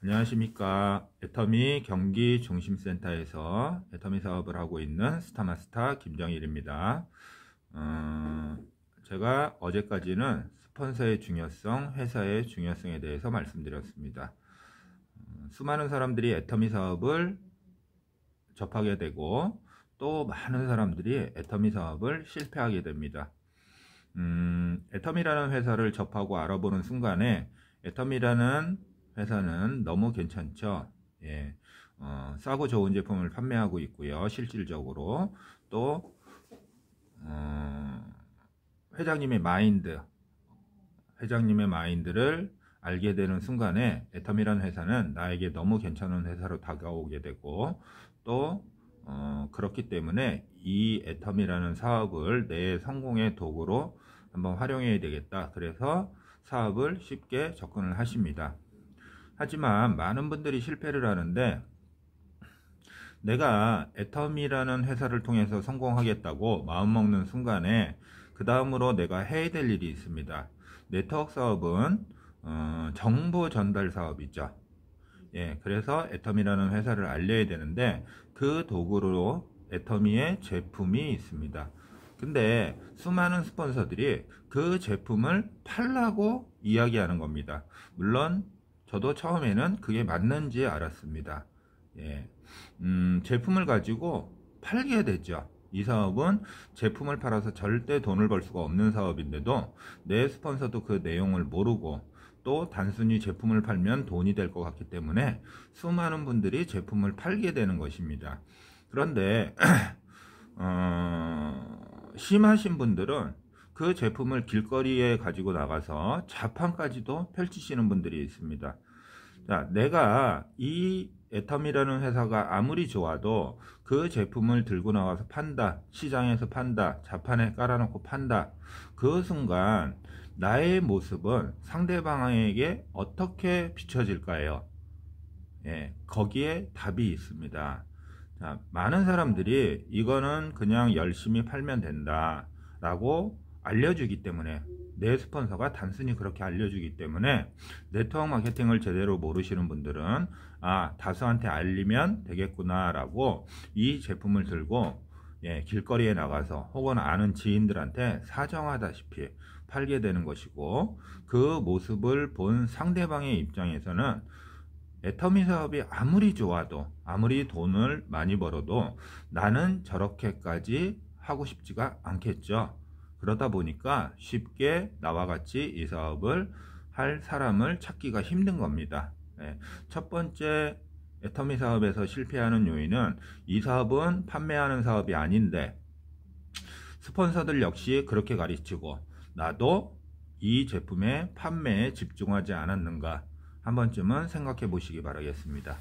안녕하십니까 애터미 경기 중심센터에서 애터미 사업을 하고 있는 스타마스타 김정일입니다 어, 제가 어제까지는 스폰서의 중요성, 회사의 중요성에 대해서 말씀드렸습니다 어, 수많은 사람들이 애터미 사업을 접하게 되고 또 많은 사람들이 애터미 사업을 실패하게 됩니다. 음, 애터미라는 회사를 접하고 알아보는 순간에 애터미라는 회사는 너무 괜찮죠. 예, 어, 싸고 좋은 제품을 판매하고 있고요. 실질적으로 또 어, 회장님의 마인드, 회장님의 마인드를 알게 되는 순간에 애텀이라는 회사는 나에게 너무 괜찮은 회사로 다가오게 되고 또 어, 그렇기 때문에 이 애텀이라는 사업을 내 성공의 도구로 한번 활용해야 되겠다. 그래서 사업을 쉽게 접근을 하십니다. 하지만 많은 분들이 실패를 하는데 내가 애텀이라는 회사를 통해서 성공하겠다고 마음먹는 순간에 그 다음으로 내가 해야 될 일이 있습니다. 네트워크 사업은 어, 정보 전달 사업이죠. 예, 그래서 애텀이라는 회사를 알려야 되는데 그 도구로 애터미의 제품이 있습니다. 근데 수많은 스폰서들이 그 제품을 팔라고 이야기하는 겁니다. 물론 저도 처음에는 그게 맞는지 알았습니다. 예. 음, 제품을 가지고 팔게 되죠. 이 사업은 제품을 팔아서 절대 돈을 벌 수가 없는 사업인데도 내 스폰서도 그 내용을 모르고 또 단순히 제품을 팔면 돈이 될 것 같기 때문에 수많은 분들이 제품을 팔게 되는 것입니다. 그런데 어, 심하신 분들은 그 제품을 길거리에 가지고 나가서 자판까지도 펼치시는 분들이 있습니다. 자, 내가 이 애텀이라는 회사가 아무리 좋아도 그 제품을 들고 나와서 판다, 시장에서 판다, 자판에 깔아놓고 판다. 그 순간 나의 모습은 상대방에게 어떻게 비춰질까요? 예, 거기에 답이 있습니다. 자, 많은 사람들이 이거는 그냥 열심히 팔면 된다. 라고 알려주기 때문에 내 스폰서가 단순히 그렇게 알려주기 때문에 네트워크 마케팅을 제대로 모르시는 분들은 아 다수한테 알리면 되겠구나 라고 이 제품을 들고 예, 길거리에 나가서 혹은 아는 지인들한테 사정하다시피 팔게 되는 것이고 그 모습을 본 상대방의 입장에서는 애터미 사업이 아무리 좋아도 아무리 돈을 많이 벌어도 나는 저렇게까지 하고 싶지가 않겠죠 그러다 보니까 쉽게 나와 같이 이 사업을 할 사람을 찾기가 힘든 겁니다. 예. 첫 번째 애터미 사업에서 실패하는 요인은 이 사업은 판매하는 사업이 아닌데 스폰서들 역시 그렇게 가르치고 나도 이 제품의 판매에 집중하지 않았는가 한 번쯤은 생각해 보시기 바라겠습니다.